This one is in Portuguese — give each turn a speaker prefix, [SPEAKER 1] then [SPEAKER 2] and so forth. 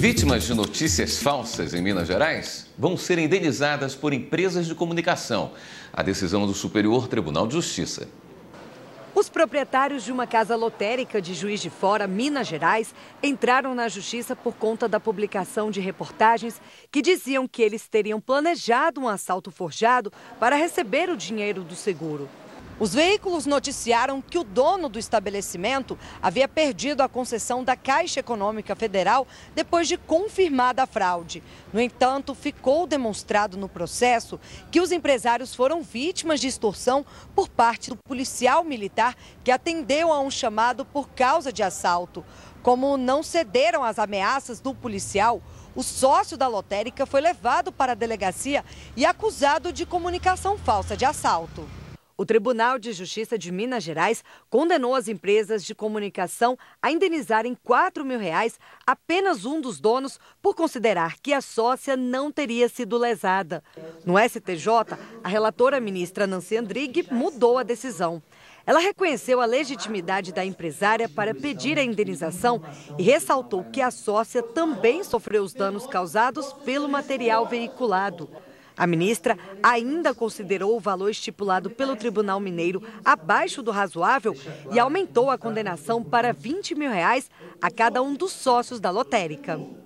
[SPEAKER 1] Vítimas de notícias falsas em Minas Gerais vão ser indenizadas por empresas de comunicação. A decisão é do Superior Tribunal de Justiça.
[SPEAKER 2] Os proprietários de uma casa lotérica de Juiz de Fora, Minas Gerais, entraram na justiça por conta da publicação de reportagens que diziam que eles teriam planejado um assalto forjado para receber o dinheiro do seguro. Os veículos noticiaram que o dono do estabelecimento havia perdido a concessão da Caixa Econômica Federal depois de confirmada a fraude. No entanto, ficou demonstrado no processo que os empresários foram vítimas de extorsão por parte do policial militar que atendeu a um chamado por causa de assalto. Como não cederam às ameaças do policial, o sócio da lotérica foi levado para a delegacia e acusado de comunicação falsa de assalto. O Tribunal de Justiça de Minas Gerais condenou as empresas de comunicação a indenizarem 4 mil reais apenas um dos donos por considerar que a sócia não teria sido lesada. No STJ, a relatora ministra Nancy Andrighi mudou a decisão. Ela reconheceu a legitimidade da empresária para pedir a indenização e ressaltou que a sócia também sofreu os danos causados pelo material veiculado. A ministra ainda considerou o valor estipulado pelo Tribunal Mineiro abaixo do razoável e aumentou a condenação para 20 mil reais a cada um dos sócios da lotérica.